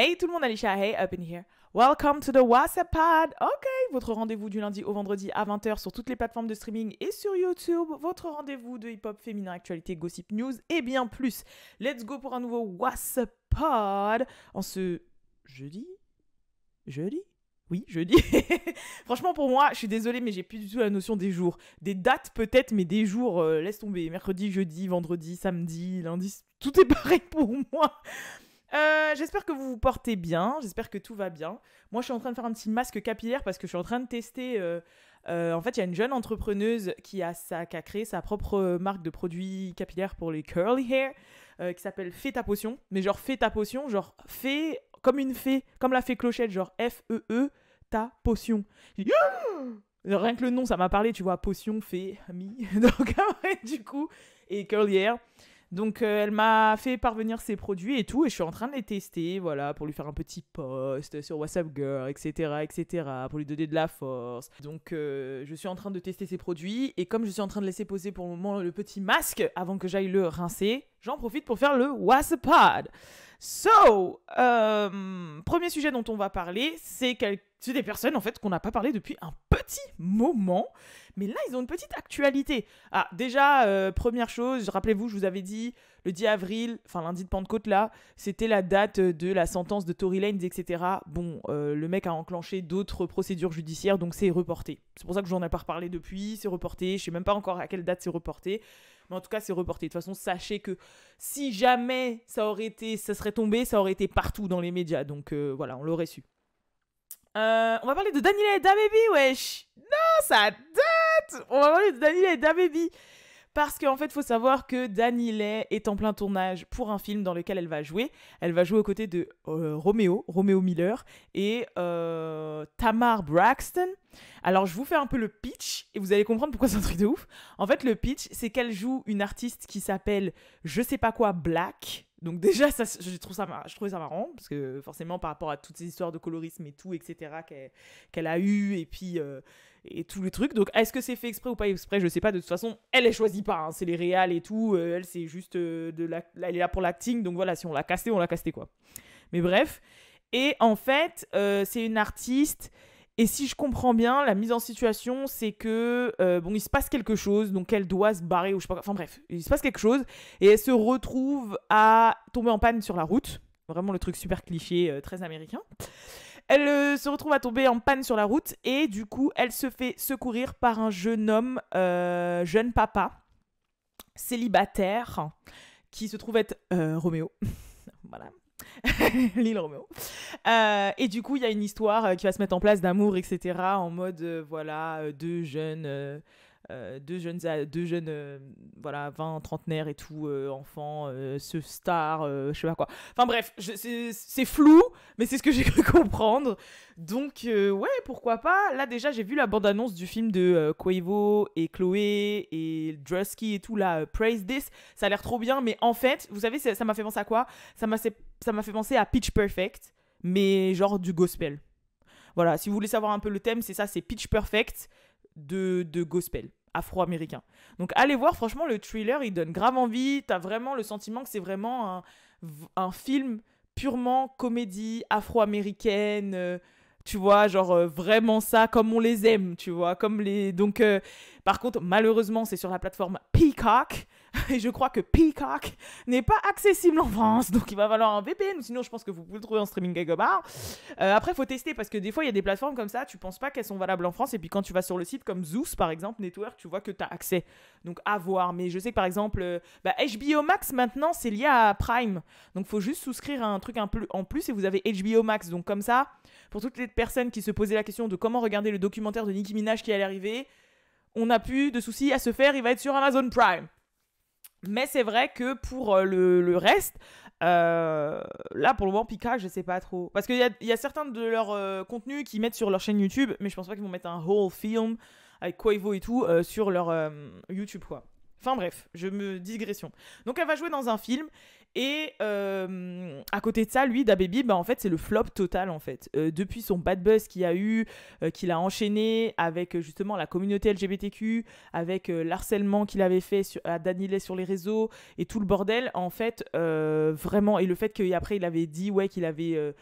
Hey tout le monde, Alicia, hey up in here. Welcome to the WhatsApp Pod. Ok, votre rendez-vous du lundi au vendredi à 20h sur toutes les plateformes de streaming et sur YouTube. Votre rendez-vous de hip-hop féminin, actualité, gossip news et bien plus. Let's go pour un nouveau WhatsApp Pod en ce jeudi. Jeudi oui, jeudi. Franchement, pour moi, je suis désolée, mais j'ai plus du tout la notion des jours. Des dates, peut-être, mais des jours, euh, laisse tomber. Mercredi, jeudi, vendredi, samedi, lundi, tout est pareil pour moi. Euh, j'espère que vous vous portez bien, j'espère que tout va bien. Moi, je suis en train de faire un petit masque capillaire parce que je suis en train de tester. Euh, euh, en fait, il y a une jeune entrepreneuse qui a, sa, qui a créé sa propre marque de produits capillaires pour les curly hair qui s'appelle Fais ta potion. Mais genre, fais ta potion, genre, fais comme une fée, comme la fée clochette, genre F-E-E, e, ta potion. Rien que le nom, ça m'a parlé, tu vois, potion, fée, ami. Donc, du coup, et curly hair. Donc euh, elle m'a fait parvenir ses produits et tout, et je suis en train de les tester, voilà, pour lui faire un petit post sur WhatsApp Girl, etc., etc., pour lui donner de la force. Donc euh, je suis en train de tester ses produits, et comme je suis en train de laisser poser pour le moment le petit masque avant que j'aille le rincer, j'en profite pour faire le WhatsApp. So, euh, premier sujet dont on va parler, c'est des personnes en fait qu'on n'a pas parlé depuis un petit moment. Mais là, ils ont une petite actualité. Ah, déjà, euh, première chose, rappelez-vous, je vous avais dit, le 10 avril, enfin lundi de Pentecôte, là, c'était la date de la sentence de Tory Lanez, etc. Bon, euh, le mec a enclenché d'autres procédures judiciaires, donc c'est reporté. C'est pour ça que j'en ai pas reparlé depuis, c'est reporté, je sais même pas encore à quelle date c'est reporté. Mais en tout cas, c'est reporté. De toute façon, sachez que si jamais ça aurait été, ça serait tombé, ça aurait été partout dans les médias. Donc euh, voilà, on l'aurait su. Euh, on va parler de Daniela et wesh Non, ça date On va parler de Daniela et parce qu'en fait, il faut savoir que Danielle est en plein tournage pour un film dans lequel elle va jouer. Elle va jouer aux côtés de euh, Romeo, Romeo Miller, et euh, Tamar Braxton. Alors, je vous fais un peu le pitch et vous allez comprendre pourquoi c'est un truc de ouf. En fait, le pitch, c'est qu'elle joue une artiste qui s'appelle je sais pas quoi Black. Donc déjà, ça, je, trouve ça, je trouvais ça marrant, parce que forcément, par rapport à toutes ces histoires de colorisme et tout, etc., qu'elle a eu, et puis euh, et tout le truc. Donc est-ce que c'est fait exprès ou pas exprès Je sais pas. De toute façon, elle, est choisit pas. Hein. c'est les réals et tout. Euh, elle, c'est juste euh, de la... est là pour l'acting, donc voilà, si on l'a casté, on l'a casté, quoi. Mais bref. Et en fait, c'est une artiste et si je comprends bien, la mise en situation, c'est que euh, bon, il se passe quelque chose, donc elle doit se barrer ou je sais pas. Enfin bref, il se passe quelque chose et elle se retrouve à tomber en panne sur la route. Vraiment le truc super cliché, euh, très américain. Elle euh, se retrouve à tomber en panne sur la route et du coup, elle se fait secourir par un jeune homme, jeune papa, célibataire, qui se trouve être Roméo. voilà. Lille Roméo. Euh, et du coup, il y a une histoire euh, qui va se mettre en place d'amour, etc. En mode, euh, voilà, deux jeunes euh, deux jeunes, deux jeunes euh, voilà, 20, trentenaires et tout, euh, enfants, ce star, je sais pas quoi. Enfin bref, c'est flou, mais c'est ce que j'ai cru comprendre. Donc, ouais, pourquoi pas. Là, déjà, j'ai vu la bande-annonce du film de Quavo et Chloé et Drusky et tout, la Praise This. Ça a l'air trop bien, mais en fait, vous savez, ça m'a fait penser à quoi Ça m'a fait penser à Pitch Perfect, mais genre du gospel. Voilà, si vous voulez savoir un peu le thème, c'est ça, c'est Pitch Perfect de, de gospel afro-américain. Donc allez voir, franchement, le thriller, il donne grave envie. T'as vraiment le sentiment que c'est vraiment un, film purement comédie afro-américaine. Euh, tu vois, genre euh, vraiment ça, comme on les aime, tu vois, comme les... Donc, euh, par contre, malheureusement, c'est sur la plateforme Peacock. Et je crois que Peacock n'est pas accessible en France. Donc il va falloir un VPN. sinon, je pense que vous pouvez le trouver en streaming quelque bar. Euh, après, faut tester parce que des fois, il y a des plateformes comme ça. Tu penses pas qu'elles sont valables en France. Et puis quand tu vas sur le site comme Zeus, par exemple, Network, tu vois que tu as accès. Donc à voir. Mais je sais que par exemple, euh, bah, HBO Max maintenant, c'est lié à Prime. Donc faut juste souscrire à un truc un peu en plus et vous avez HBO Max. Donc comme ça, pour toutes les personnes qui se posaient la question de comment regarder le documentaire de Nicki Minaj qui allait arriver on n'a plus de soucis à se faire, il va être sur Amazon Prime. Mais c'est vrai que pour euh, le, reste, euh, là pour le moment, Pika, je sais pas trop. Parce qu'il y, y a, certains de leurs euh, contenus qu'ils mettent sur leur chaîne YouTube, mais je pense pas qu'ils vont mettre un whole film avec Quavo et tout sur leur YouTube quoi. Enfin bref, je me digression. Donc elle va jouer dans un film et euh, à côté de ça, lui, Dababy, bah, en fait, c'est le flop total, en fait. Euh, depuis son bad buzz qu'il a eu, euh, qu'il a enchaîné avec justement la communauté LGBTQ, avec l'harcèlement qu'il avait fait à Danilay sur les réseaux et tout le bordel, en fait, vraiment, et le fait qu'après, il avait dit, ouais, qu'il avait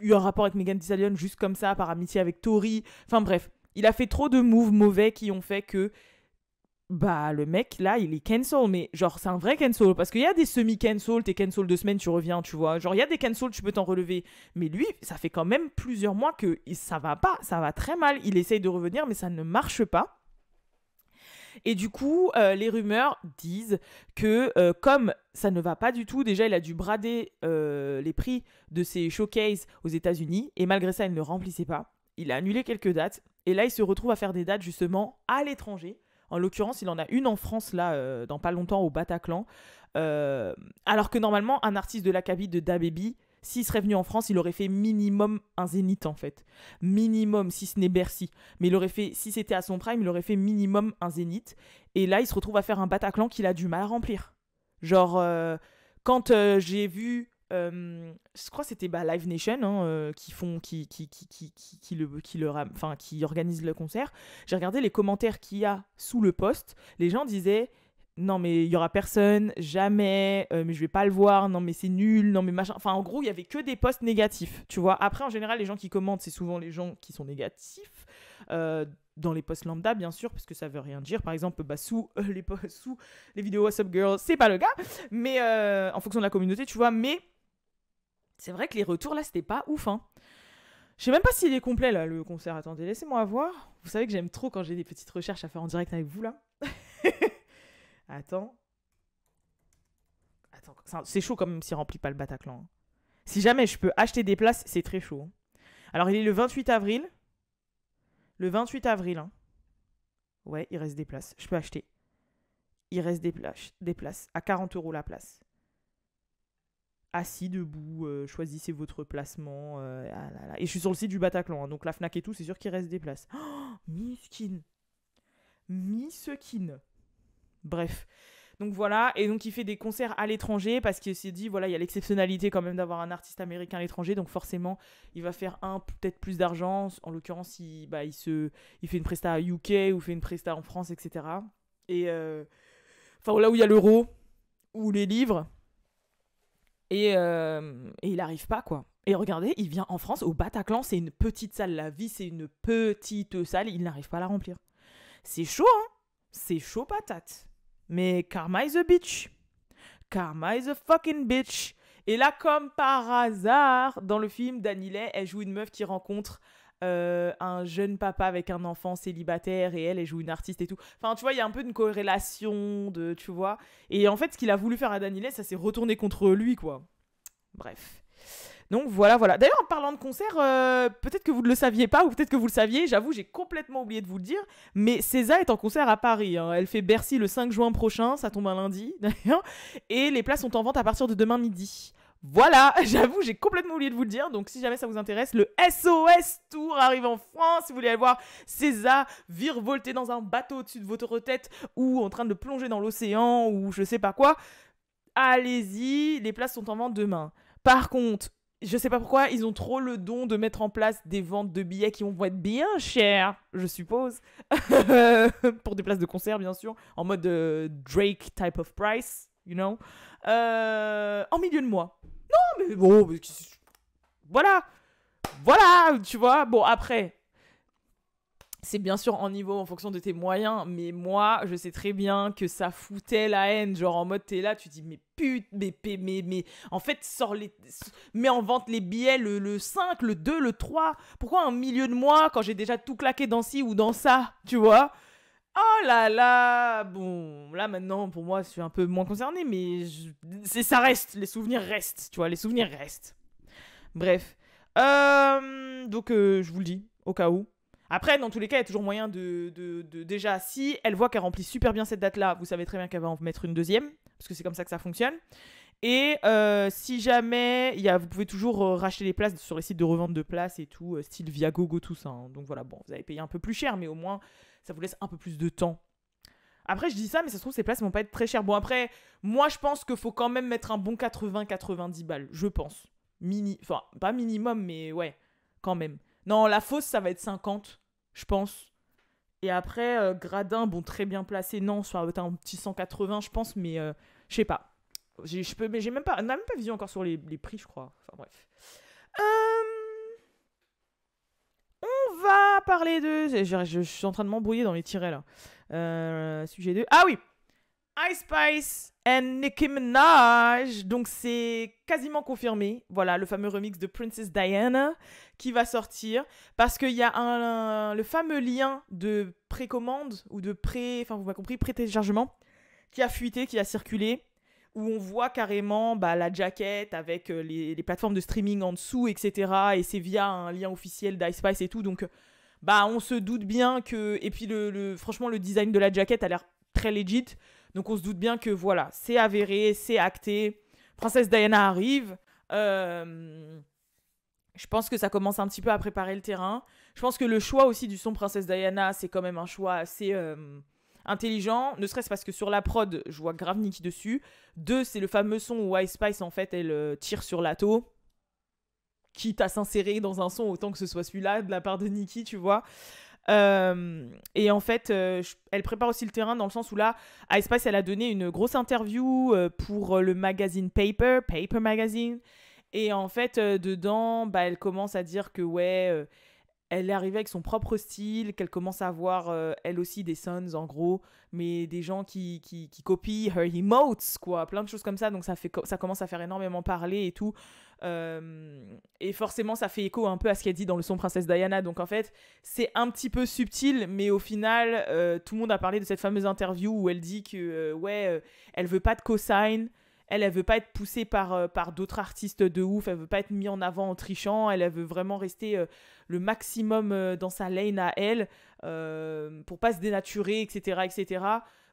eu un rapport avec Megan Thee juste comme ça, par amitié avec Tori, enfin bref, il a fait trop de moves mauvais qui ont fait que bah le mec là il est cancel mais genre c'est un vrai cancel parce qu'il y a des semi cancel t'es cancel de semaines tu reviens tu vois genre il y a des cancel tu peux t'en relever mais lui ça fait quand même plusieurs mois que ça va pas ça va très mal il essaye de revenir mais ça ne marche pas et du coup, euh, les rumeurs disent que euh, comme ça ne va pas du tout, déjà il a dû brader euh, les prix de ses showcases aux États-Unis, et malgré ça, il ne remplissait pas. Il a annulé quelques dates, et là, il se retrouve à faire des dates justement à l'étranger. En l'occurrence, il en a une en France, là, euh, dans pas longtemps, au Bataclan. Euh, alors que normalement, un artiste de la cabine de Dababy, s'il serait venu en France, il aurait fait minimum un zénith en fait. Minimum, si ce n'est Bercy. Mais il aurait fait, si c'était à son prime, il aurait fait minimum un zénith. Et là, il se retrouve à faire un Bataclan qu'il a du mal à remplir. Genre, euh, quand j'ai vu euh, je crois que c'était bah, Live Nation hein, euh, qui font qui qui qui qui qui, le enfin qui organise le concert. J'ai regardé les commentaires qu'il y a sous le poste. Les gens disaient non mais il y aura personne, jamais, euh, mais je vais pas le voir, non mais c'est nul, non mais machin. Enfin en gros il y avait que des posts négatifs, tu vois. Après en général les gens qui commentent c'est souvent les gens qui sont négatifs dans les posts lambda, bien sûr, parce que ça veut rien dire. Par exemple, bah, sous, les, sous les vidéos What's Up Girl, c'est pas le cas, mais en fonction de la communauté, tu vois. Mais c'est vrai que les retours là, c'était pas ouf. Hein. Je sais même pas s'il est complet là, le concert. Attendez, laissez-moi voir. Vous savez que j'aime trop quand j'ai des petites recherches à faire en direct avec vous là. Attends. Attends, c'est chaud quand même s'il remplit pas le Bataclan. Hein. Si jamais je peux acheter des places, c'est très chaud. Hein. Alors il est le 28 avril. Le 28 avril. Hein. Ouais, il reste des places. Je peux acheter. Il reste des places, des places à 40 euros la place assis, debout, euh, choisissez votre placement. Euh, ah et je suis sur le site du Bataclan, hein, donc la Fnac et tout, c'est sûr qu'il reste des places. Oh, miskin Miskin Bref. Donc voilà, et donc il fait des concerts à l'étranger parce qu'il s'est dit, voilà, il y a l'exceptionnalité quand même d'avoir un artiste américain à l'étranger, donc forcément, il va faire un, peut-être plus d'argent. En l'occurrence, il, bah, il, se, il fait une presta à UK ou fait une presta en France, etc. Et. Euh, enfin, là où il y a l'euro, ou les livres, et, euh, et il n'arrive pas, quoi. Et regardez, il vient en France, au Bataclan, c'est une petite salle. La vie, c'est une petite salle, il n'arrive pas à la remplir. C'est chaud, hein C'est chaud patate. Mais Karma is a bitch. Karma is a fucking bitch. Et là, comme par hasard, dans le film, Danilet, elle joue une meuf qui rencontre euh, un jeune papa avec un enfant célibataire et elle, elle joue une artiste et tout. Enfin, tu vois, il y a un peu une corrélation de, tu vois. Et en fait, ce qu'il a voulu faire à Danièle, ça s'est retourné contre lui, quoi. Bref. Donc voilà, voilà. D'ailleurs, en parlant de concert, euh, peut-être que vous ne le saviez pas ou peut-être que vous le saviez, j'avoue, j'ai complètement oublié de vous le dire, mais César est en concert à Paris. Hein. Elle fait Bercy le 5 juin prochain, ça tombe un lundi d'ailleurs, et les places sont en vente à partir de demain midi. Voilà, j'avoue, j'ai complètement oublié de vous le dire. Donc, si jamais ça vous intéresse, le SOS Tour arrive en France. Si vous voulez aller voir César virevolter dans un bateau au-dessus de votre tête ou en train de plonger dans l'océan ou je sais pas quoi, allez-y. Les places sont en vente demain. Par contre, je sais pas pourquoi, ils ont trop le don de mettre en place des ventes de billets qui vont être bien chères, je suppose. Pour des places de concert, bien sûr, en mode euh, Drake type of price, you know. Euh, en milieu de mois bon, voilà, voilà, tu vois. Bon, après, c'est bien sûr en niveau en fonction de tes moyens, mais moi, je sais très bien que ça foutait la haine. Genre en mode, t'es là, tu dis, mais pute, mais, mais, mais, en fait, sors les. Mets en vente les billets, le, 5, le 2, le 3. Pourquoi un milieu de mois quand j'ai déjà tout claqué dans ci ou dans ça, tu vois Oh là là Bon, là maintenant, pour moi, je suis un peu moins concerné, mais c'est ça reste, les souvenirs restent, tu vois, les souvenirs restent. Bref. Euh, donc, euh, je vous le dis, au cas où. Après, dans tous les cas, il y a toujours moyen de, Déjà, si elle voit qu'elle remplit super bien cette date-là, vous savez très bien qu'elle va en mettre une deuxième, parce que c'est comme ça que ça fonctionne. Et euh, si jamais, vous pouvez toujours racheter les places sur les sites de revente de places et tout, style Gogo tout ça. Hein. Donc voilà, bon, vous avez payé un peu plus cher, mais au moins, ça vous laisse un peu plus de temps. Après, je dis ça, mais ça se trouve, ces places vont pas être très chères. Bon, après, moi, je pense qu'il faut quand même mettre un bon 80-90 balles, je pense. Mini, enfin, pas minimum, mais ouais, quand même. Non, la fosse ça va être 50, je pense. Et après, euh, gradin, bon, très bien placé, non, soit un petit 180, je pense, mais euh, je sais pas. j'ai même pas, on n'a même pas vision encore sur les, prix, je crois. Enfin, bref. Euh, parler de. Je, je suis en train de m'embrouiller dans les tirets là. Euh, sujet 2. Ah oui! Ice Spice and Nicki Minaj. Donc c'est quasiment confirmé. Voilà, le fameux remix de Princess Diana qui va sortir. Parce qu'il y a le fameux lien de précommande ou de pré... Enfin, vous m'avez compris, pré-téléchargement qui a fuité, qui a circulé. Où on voit carrément bah, la jaquette avec euh, les, les, plateformes de streaming en dessous, etc. Et c'est via un lien officiel d'Ice Spice et tout. Donc bah on se doute bien que et puis le, franchement le design de la jaquette a l'air très legit donc on se doute bien que voilà c'est avéré c'est acté princesse Diana arrive euh, je pense que ça commence un petit peu à préparer le terrain je pense que le choix aussi du son princesse Diana c'est quand même un choix assez euh, intelligent ne serait-ce parce que sur la prod je vois grave Nikki dessus deux c'est le fameux son où Ice Spice en fait elle euh, tire sur l'atto quitte à s'insérer dans un son autant que ce soit celui-là de la part de Nicki, tu vois. Euh, et en fait, euh, elle prépare aussi le terrain dans le sens où là, à Espace, elle a donné une grosse interview euh, pour le magazine Paper, Paper Magazine. Et en fait, dedans, bah, elle commence à dire que ouais, elle est arrivée avec son propre style, qu'elle commence à avoir elle aussi des sons en gros, mais des gens qui, qui, qui, copient her emotes, quoi, plein de choses comme ça. Donc ça, fait, ça commence à faire énormément parler et tout. Euh, et forcément, ça fait écho un peu à ce qu'elle dit dans le son Princesse Diana. Donc en fait, c'est un petit peu subtil, mais au final, euh, tout le monde a parlé de cette fameuse interview où elle dit que, euh, ouais, elle veut pas de cosign elle, elle veut pas être poussée par, par d'autres artistes de ouf, elle veut pas être mise en avant en trichant, elle, veut vraiment rester le maximum dans sa lane à elle, pour pas se dénaturer, etc., etc.,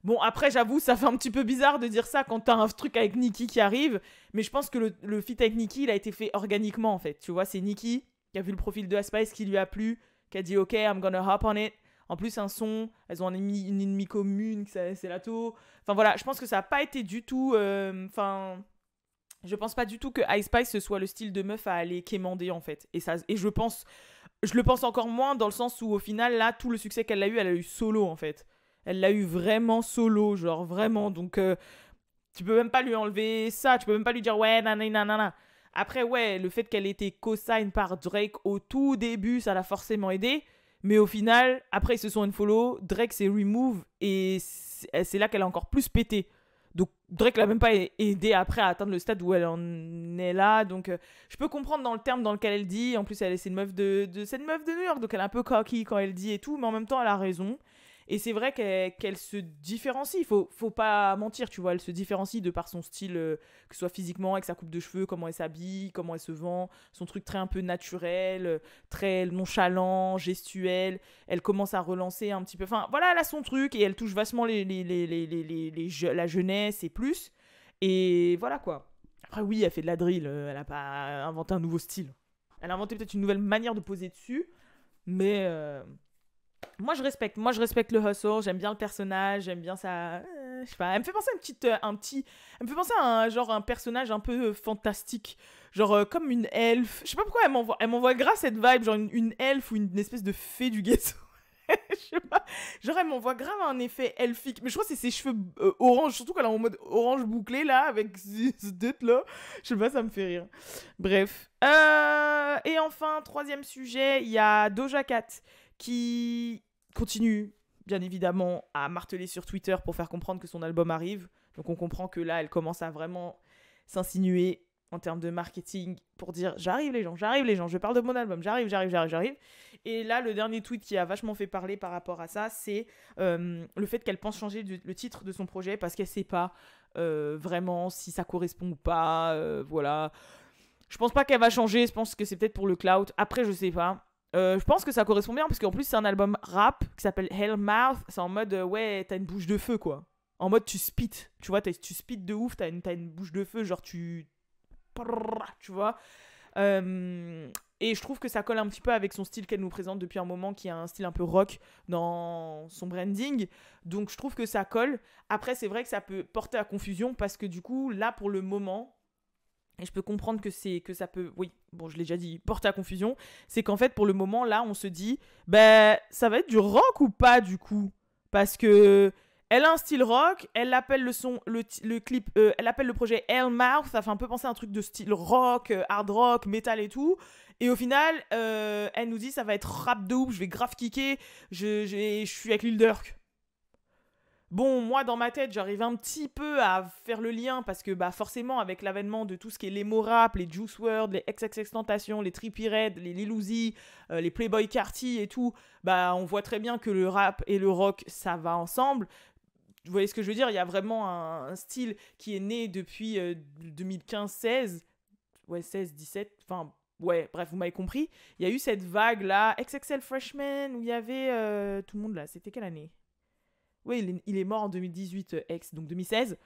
Bon, après, j'avoue, ça fait un petit peu bizarre de dire ça quand t'as un truc avec Nikki qui arrive, mais je pense que le, le feat avec Nikki, il a été fait organiquement, en fait. Tu vois, c'est Nikki qui a vu le profil de Spice qui lui a plu, qui a dit « Ok, I'm gonna hop on it ». En plus, un son, elles ont un ennemi, une ennemie commune, c'est la To Enfin voilà, je pense que ça a pas été du tout... Euh, enfin... je pense pas du tout que Ice Spice ce soit le style de meuf à aller quémander en fait. Et ça, et je pense, je le pense encore moins dans le sens où au final là, tout le succès qu'elle a eu, elle a eu solo en fait. Elle l'a eu vraiment solo, genre vraiment. Donc, euh, tu peux même pas lui enlever ça. Tu peux même pas lui dire ouais, nanana. nanana. Après, ouais, le fait qu'elle ait été co-signed par Drake au tout début, ça l'a forcément aidé. Mais au final, après, ils se sont unfollow. Drake s'est remove et c'est là qu'elle a encore plus pété. Donc Drake l'a même pas aidé après à atteindre le stade où elle en est là. Donc euh, je peux comprendre dans le terme dans lequel elle dit. En plus, elle est une meuf de, cette meuf de New York, donc elle est un peu cocky quand elle dit et tout, mais en même temps, elle a raison. Et c'est vrai qu'elle se différencie, il faut, faut pas mentir, tu vois, elle se différencie de par son style, euh, que ce soit physiquement, avec sa coupe de cheveux, comment elle s'habille, comment elle se vend, son truc très un peu naturel, euh, très nonchalant, gestuel. Elle commence à relancer un petit peu. Enfin, voilà, elle a son truc et elle touche vachement les, les, les, les la jeunesse et plus. Et voilà quoi. Après, oui, elle fait de la drill, euh, elle a pas inventé un nouveau style. Elle a inventé peut-être une nouvelle manière de poser dessus, mais moi je respecte moi je respecte le hustle j'aime bien le personnage j'aime bien sa euh, je sais pas elle me fait penser à euh, un petit elle me fait penser à un genre un personnage un peu euh, fantastique genre comme une elfe je sais pas pourquoi elle m'envoie elle m'envoie grâce cette vibe genre une, elfe ou une, espèce de fée du ghetto je sais pas genre elle m'envoie grave un effet elfique mais je crois que c'est ses cheveux orange surtout qu'elle est en mode orange bouclé là avec cette tête là je sais pas ça me fait rire bref et enfin troisième sujet il y a Doja Cat qui continue bien évidemment à marteler sur Twitter pour faire comprendre que son album arrive. Donc on comprend que là, elle commence à vraiment s'insinuer en termes de marketing pour dire j'arrive les gens, j'arrive les gens, je parle de mon album, j'arrive, j'arrive, j'arrive, j'arrive. Et là, le dernier tweet qui a vachement fait parler par rapport à ça, c'est euh, le fait qu'elle pense changer le titre de son projet parce qu'elle sait pas euh, vraiment si ça correspond ou pas. Euh, voilà. Je pense pas qu'elle va changer, je pense que c'est peut-être pour le cloud. Après, je sais pas. Euh, je pense que ça correspond bien parce qu'en plus c'est un album rap qui s'appelle Hellmouth. C'est en mode euh, ouais t'as une bouche de feu quoi. En mode tu spit, tu vois, tu spit de ouf, t'as une, une bouche de feu, genre tu, tu vois. Euh, et je trouve que ça colle un petit peu avec son style qu'elle nous présente depuis un moment, qui a un style un peu rock dans son branding. Donc je trouve que ça colle. Après c'est vrai que ça peut porter à confusion parce que du coup là pour le moment et je peux comprendre que c'est que ça peut, oui, bon, je l'ai déjà dit, porter à confusion. C'est qu'en fait, pour le moment, là, on se dit, ben, ça va être du rock ou pas du coup Parce que elle a un style rock, elle appelle le son, le, clip, euh, elle appelle le projet Hellmouth, ça fait un peu penser à un truc de style rock, euh, hard rock, metal et tout. Et au final, euh, elle nous dit ça va être rap de ouf, je vais grave kicker, je, je, je suis avec Lil Durk. Bon, moi dans ma tête, j'arrive un petit peu à faire le lien parce que bah forcément avec l'avènement de tout ce qui est les rap, les Juice WRLD, les XXX les Trippie Red, les Lil Uzi, euh, les Playboy Carti et tout, bah on voit très bien que le rap et le rock ça va ensemble. Vous voyez ce que je veux dire Il y a vraiment un, style qui est né depuis 2015-16, euh, ouais 16-17, enfin ouais, bref, vous m'avez compris. Il y a eu cette vague là, XXL Freshman où il y avait euh, tout le monde là. C'était quelle année oui, il est, mort en 2018, euh, ex, donc 2016.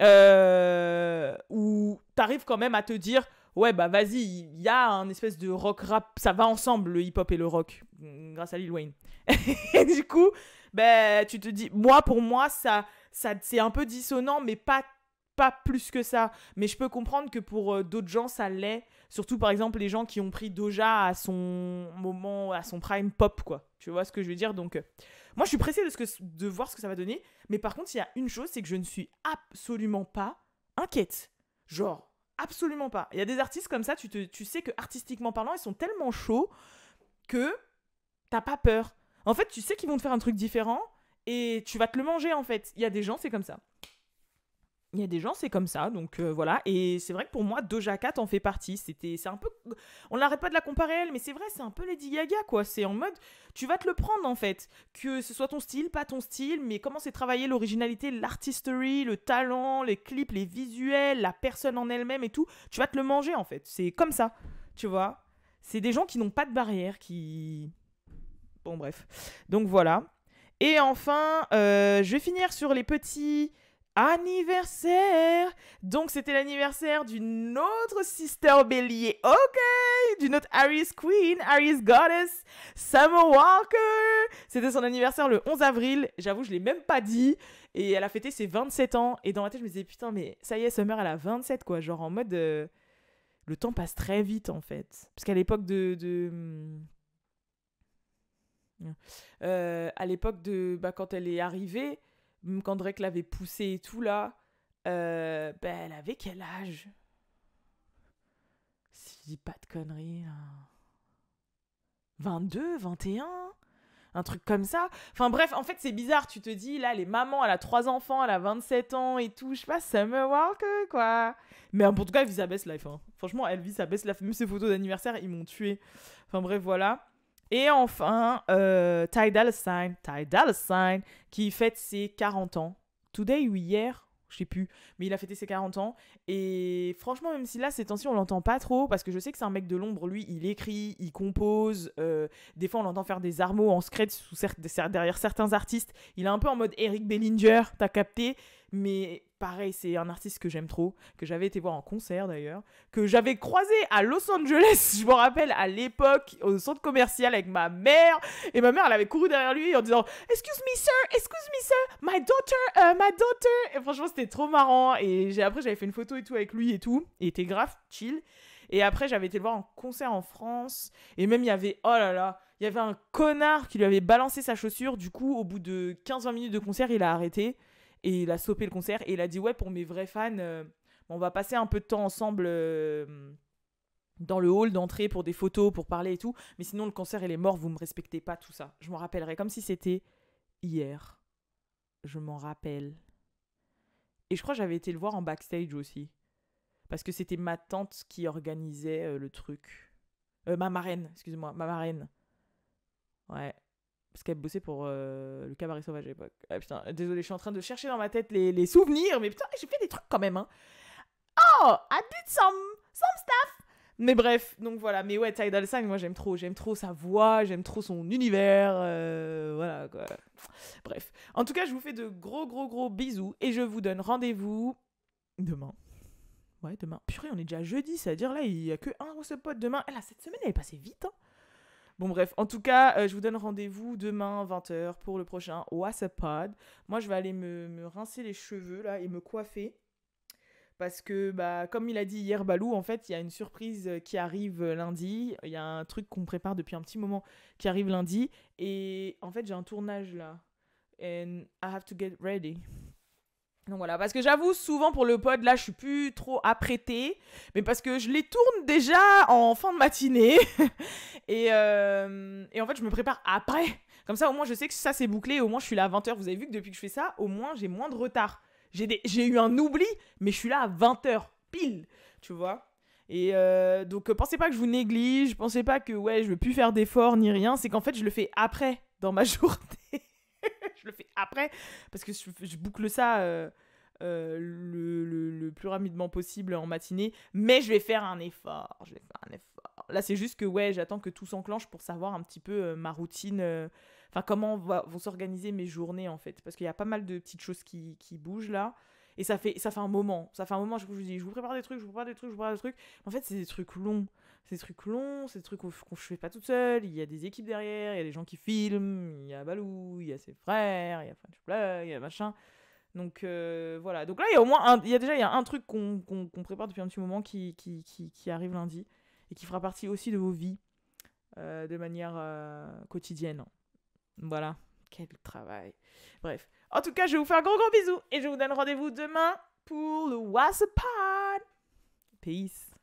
Euh, où t'arrives quand même à te dire, ouais, bah vas-y, il y a un espèce de rock rap, ça va ensemble, le hip-hop et le rock, mm, grâce à Lil Wayne. et du coup, ben tu te dis, moi, pour moi, ça, ça c'est un peu dissonant, mais pas pas plus que ça. Mais je peux comprendre que pour euh, d'autres gens, ça l'est. Surtout, par exemple, les gens qui ont pris Doja à son moment, à son prime pop, quoi. Tu vois ce que je veux dire Donc, euh, moi, je suis pressée de, ce de voir ce que ça va donner. Mais par contre, il y a une chose, c'est que je ne suis absolument pas inquiète. Genre, absolument pas. Il y a des artistes comme ça, tu, tu sais que artistiquement parlant, ils sont tellement chauds que t'as pas peur. En fait, tu sais qu'ils vont te faire un truc différent et tu vas te le manger, en fait. Il y a des gens, c'est comme ça il y a des gens, c'est comme ça, donc euh, voilà. Et c'est vrai que pour moi, Doja Cat en fait partie. C'était, c'est un peu, on n'arrête pas de la comparer à elle, mais c'est vrai, c'est un peu Lady Gaga, quoi. C'est en mode, tu vas te le prendre en fait, que ce soit ton style, pas ton style, mais comment c'est travaillé l'originalité, l'artisterie, le talent, les clips, les visuels, la personne en elle-même et tout. Tu vas te le manger en fait. C'est comme ça, tu vois. C'est des gens qui n'ont pas de barrière, qui, bon bref. Donc voilà. Et enfin, euh, je vais finir sur les petits anniversaire. Donc c'était l'anniversaire d'une autre sister bélier, ok, d'une autre Aries Queen, Aries Goddess, Summer Walker. C'était son anniversaire le 11 avril, j'avoue je l'ai même pas dit. Et elle a fêté ses 27 ans. Et dans ma tête je me disais putain mais ça y est Summer elle a 27 quoi, genre en mode... Euh, le temps passe très vite en fait. Parce qu'à l'époque de... Euh, à l'époque de bah, quand elle est arrivée, même quand Drake l'avait poussée et tout là, euh, ben elle avait quel âge Si je dis pas de conneries, 22, hein. 21 un truc comme ça. Enfin bref, en fait, c'est bizarre. Tu te dis, là, les mamans, elle a trois enfants, elle a 27 ans et tout. Je sais pas, Summer Walker, euh, quoi. Mais en tout cas, elle vit sa best life. Hein. Franchement, elle vit sa best life. Même ses photos d'anniversaire, ils m'ont tué. Enfin bref, voilà. Et enfin, euh, Ty Dolla Sign, qui fête ses 40 ans. Today ou hier, je sais plus, mais il a fêté ses 40 ans. Et franchement, même si là, ces temps-ci, on l'entend pas trop, parce que je sais que c'est un mec de l'ombre, lui, il écrit, il compose. Euh, des fois, on l'entend faire des armeaux en secret sous derrière certains artistes. Il est un peu en mode Eric Bellinger, t'as capté, mais pareil, c'est un artiste que j'aime trop, que j'avais été voir en concert d'ailleurs, que j'avais croisé à Los Angeles, je me rappelle, à l'époque, au centre commercial avec ma mère. Et ma mère, elle avait couru derrière lui en disant Excuse me, sir, excuse me, sir, my daughter, euh, my daughter. Et franchement, c'était trop marrant. Et après, j'avais fait une photo et tout avec lui et tout. il était grave chill. Et après, j'avais été le voir en concert en France. Et même, il y avait, oh là là, il y avait un connard qui lui avait balancé sa chaussure. Du coup, au bout de 15-20 minutes de concert, il a arrêté. Et il a stoppé le concert et il a dit Ouais, pour mes vrais fans, euh, on va passer un peu de temps ensemble. Euh, dans le hall d'entrée pour des photos, pour parler et tout. Mais sinon, le concert, il est mort, vous me respectez pas, tout ça. Je m'en rappellerai comme si c'était hier. Je m'en rappelle. Et je crois que j'avais été le voir en backstage aussi. Parce que c'était ma tante qui organisait euh, le truc. ma marraine, excusez moi ma marraine. Ouais, parce qu'elle bossait pour euh, le cabaret sauvage à l'époque. Ah, putain, désolé, je suis en train de chercher dans ma tête les, souvenirs, mais putain, j'ai fait des trucs quand même, hein. Oh, I did some, some stuff. Mais bref, donc voilà. Mais ouais, Tidal 5, moi j'aime trop. J'aime trop sa voix, j'aime trop son univers. Euh, voilà quoi. Bref. En tout cas, je vous fais de gros, gros, gros bisous et je vous donne rendez-vous demain. Ouais, demain. Purée, on est déjà jeudi, c'est-à-dire là, il n'y a que un ce pote demain. Et là, cette semaine, elle est passée vite, hein. Bon, bref, en tout cas, euh, je vous donne rendez-vous demain 20h pour le prochain WhatsApp Pod. Moi, je vais aller me, rincer les cheveux là et me coiffer. Parce que, bah, comme il a dit hier Balou, en fait, il y a une surprise euh, qui arrive lundi. Il y a un truc qu'on prépare depuis un petit moment qui arrive lundi. Et en fait, j'ai un tournage là. And I have to get ready. Donc voilà, parce que j'avoue, souvent pour le pod, là, je suis plus trop apprêtée, mais parce que je les tourne déjà en fin de matinée, et, euh, et en fait, je me prépare après. Comme ça, au moins, je sais que ça, c'est bouclé, au moins, je suis là à 20h. Vous avez vu que depuis que je fais ça, au moins, j'ai moins de retard. J'ai eu un oubli, mais je suis là à 20h, pile, tu vois et euh, donc, euh, pensez pas que je vous néglige, pensez pas que ouais, je veux plus faire d'efforts ni rien, c'est qu'en fait, je le fais après dans ma journée je le fais après, parce que je, boucle ça euh, euh, le, plus rapidement possible en matinée, mais je vais faire un effort, je vais faire un effort. Là, c'est juste que, ouais, j'attends que tout s'enclenche pour savoir un petit peu euh, ma routine, enfin, comment vont s'organiser mes journées, en fait, parce qu'il y a pas mal de petites choses qui, bougent, là, et ça fait, ça fait un moment, ça fait un moment, je vous dis, je vous prépare des trucs, je vous prépare des trucs, je vous prépare des trucs, en fait, c'est des trucs longs, c'est des trucs longs, c'est trucs qu'on ne fait pas tout seul. Il y a des équipes derrière, il y a des gens qui filment, il y a Balou, il y a ses frères, il y a French il y a machin. Donc euh, voilà. Donc là, il y a au moins un, il y a déjà il y un truc qu'on prépare depuis un petit moment qui, arrive lundi et qui fera partie aussi de vos vies euh, de manière euh, quotidienne. Voilà. Quel travail. Bref. En tout cas, je vous fais un gros gros bisou et je vous donne rendez-vous demain pour le WhatsApp. Peace.